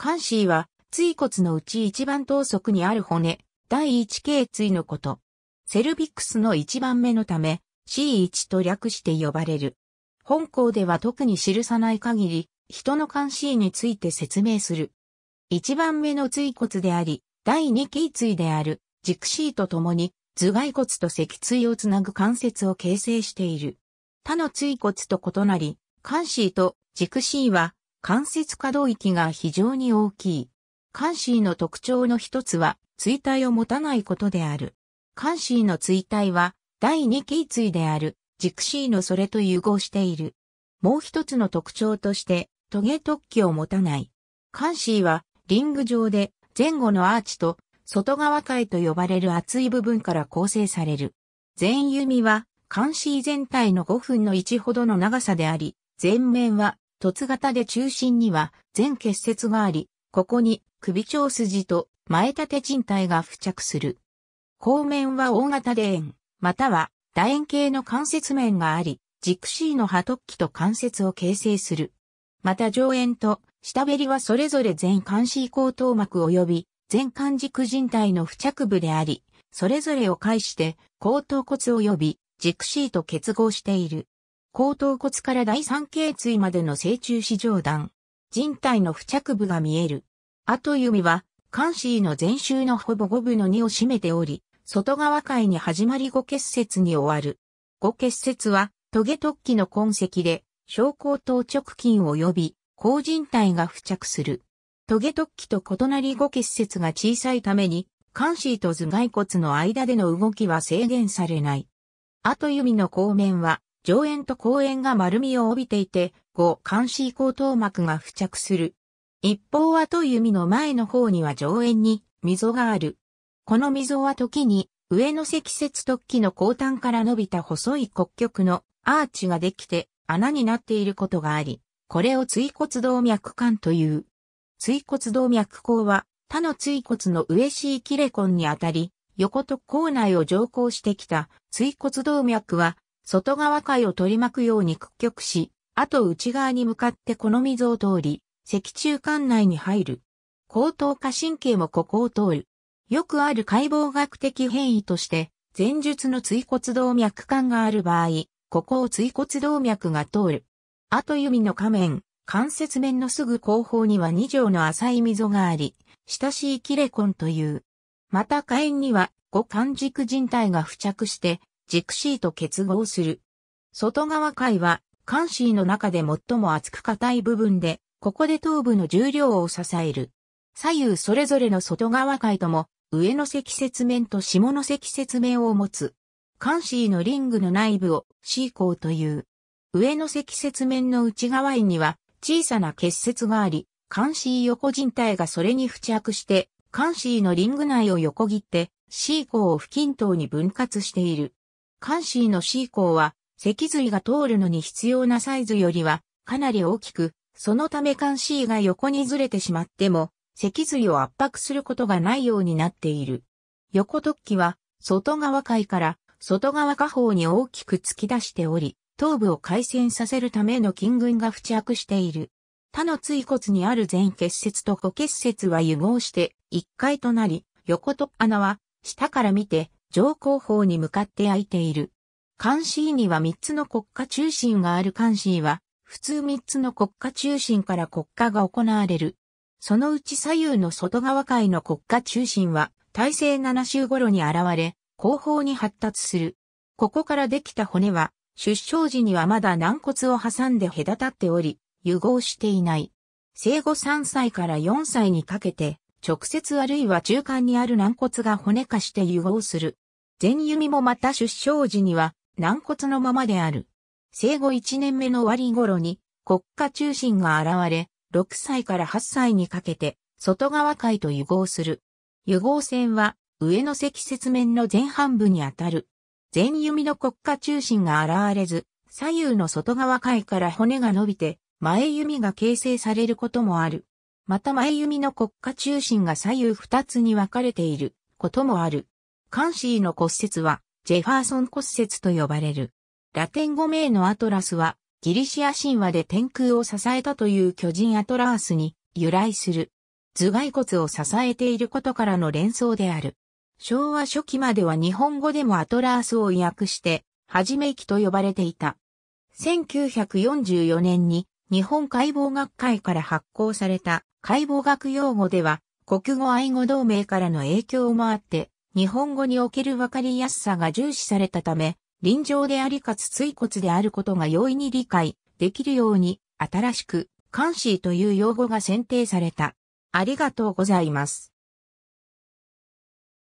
関椎は、椎骨のうち一番頭足にある骨、第一頸椎のこと。セルビックスの一番目のため、C1 と略して呼ばれる。本校では特に記さない限り、人の関心について説明する。一番目の椎骨であり、第二頸椎である、軸椎とともに、頭蓋骨と脊椎をつなぐ関節を形成している。他の椎骨と異なり、関椎と軸椎は関節可動域が非常に大きい。関心の特徴の一つは、椎体を持たないことである。関心の椎体は、第二頸椎である、軸ーのそれと融合している。もう一つの特徴として、トゲ突起を持たない。関心は、リング上で、前後のアーチと、外側界と呼ばれる厚い部分から構成される。前弓は、関心全体の5分の1ほどの長さであり、前面は凸型で中心には全結節があり、ここに首長筋と前立て人体が付着する。後面は大型で円、または楕円形の関節面があり、軸 C の波突起と関節を形成する。また上縁と下べりはそれぞれ全関 C 後頭膜及び全関軸人体の付着部であり、それぞれを介して後頭骨及び軸 C と結合している。後頭骨から第三頸椎までの正中四上段。人体の付着部が見える。後弓は、関心の前周のほぼ五分の二を占めており、外側界に始まり五結節に終わる。五結節は、トゲ突起の痕跡で、昇降頭直筋を呼び、後人体が付着する。トゲ突起と異なり五結節が小さいために、関心と頭蓋骨の間での動きは制限されない。後弓の後面は、上縁と後縁が丸みを帯びていて、後、関視後頭膜が付着する。一方はと弓の前の方には上縁に溝がある。この溝は時に上の積雪突起の後端から伸びた細い骨棘のアーチができて穴になっていることがあり、これを椎骨動脈管という。椎骨動脈孔は他の椎骨の上 C キレコンにあたり、横と口内を上行してきた椎骨動脈は外側界を取り巻くように屈曲し、あと内側に向かってこの溝を通り、脊柱管内に入る。後頭下神経もここを通る。よくある解剖学的変異として、前述の椎骨動脈管がある場合、ここを椎骨動脈が通る。後弓の下面、関節面のすぐ後方には2条の浅い溝があり、親しいキレコンという。また下縁には五関軸人体が付着して、ジクシーと結合する。外側海は、カンシーの中で最も厚く硬い部分で、ここで頭部の重量を支える。左右それぞれの外側海とも、上の積雪面と下の積雪面を持つ。カンシーのリングの内部をシコ港という。上の積雪面の内側には小さな結節があり、カンシー横人体がそれに付着して、カンシーのリング内を横切ってシコ港を不均等に分割している。関心の C 項は、脊髄が通るのに必要なサイズよりは、かなり大きく、そのため関心が横にずれてしまっても、脊髄を圧迫することがないようになっている。横突起は、外側階から外側下方に大きく突き出しており、頭部を回旋させるための筋群が付着している。他の椎骨にある前結節と股結節は融合して一回となり、横と穴は下から見て上皇法に向かって開いている。関心には三つの国家中心がある関心は、普通三つの国家中心から国家が行われる。そのうち左右の外側界の国家中心は、大正七週頃に現れ、後方に発達する。ここからできた骨は、出生時にはまだ軟骨を挟んで隔たっており、融合していない。生後3歳から4歳にかけて、直接あるいは中間にある軟骨が骨化して融合する。前弓もまた出生時には軟骨のままである。生後1年目の終わり頃に国家中心が現れ、6歳から8歳にかけて外側界と融合する。融合線は上の積雪面の前半部にあたる。前弓の国家中心が現れず、左右の外側界から骨が伸びて、前弓が形成されることもある。また前弓の国家中心が左右2つに分かれていることもある。カンシーの骨折は、ジェファーソン骨折と呼ばれる。ラテン語名のアトラスは、ギリシア神話で天空を支えたという巨人アトラースに由来する。頭蓋骨を支えていることからの連想である。昭和初期までは日本語でもアトラースを訳して、はじめ息と呼ばれていた。1944年に日本解剖学会から発行された解剖学用語では国語愛語同盟からの影響もあって日本語におけるわかりやすさが重視されたため、臨場でありかつ椎骨であることが容易に理解できるように、新しく、監視という用語が選定された。ありがとうございます。